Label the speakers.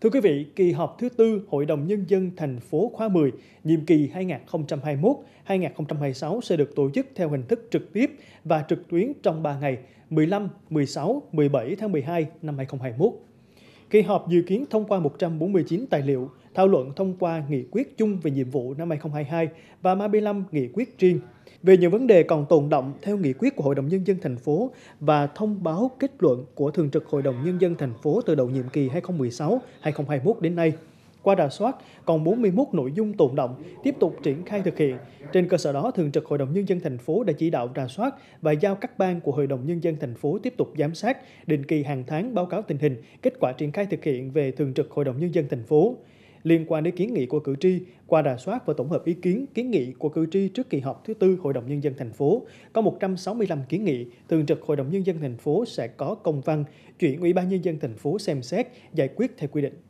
Speaker 1: Thưa quý vị, kỳ họp thứ tư Hội đồng Nhân dân thành phố khóa 10, nhiệm kỳ 2021-2026 sẽ được tổ chức theo hình thức trực tiếp và trực tuyến trong 3 ngày 15, 16, 17 tháng 12 năm 2021. Kỳ họp dự kiến thông qua 149 tài liệu, thảo luận thông qua nghị quyết chung về nhiệm vụ năm 2022 và 35 nghị quyết riêng về những vấn đề còn tồn động theo nghị quyết của Hội đồng Nhân dân thành phố và thông báo kết luận của Thường trực Hội đồng Nhân dân thành phố từ đầu nhiệm kỳ 2016-2021 đến nay. Qua rà soát, còn 41 nội dung tồn động tiếp tục triển khai thực hiện. Trên cơ sở đó, Thường trực Hội đồng Nhân dân thành phố đã chỉ đạo rà soát và giao các ban của Hội đồng Nhân dân thành phố tiếp tục giám sát, định kỳ hàng tháng báo cáo tình hình, kết quả triển khai thực hiện về Thường trực Hội đồng Nhân dân thành phố liên quan đến kiến nghị của cử tri qua rà soát và tổng hợp ý kiến kiến nghị của cử tri trước kỳ họp thứ tư Hội đồng nhân dân thành phố có 165 kiến nghị thường trực Hội đồng nhân dân thành phố sẽ có công văn chuyển Ủy ban nhân dân thành phố xem xét giải quyết theo quy định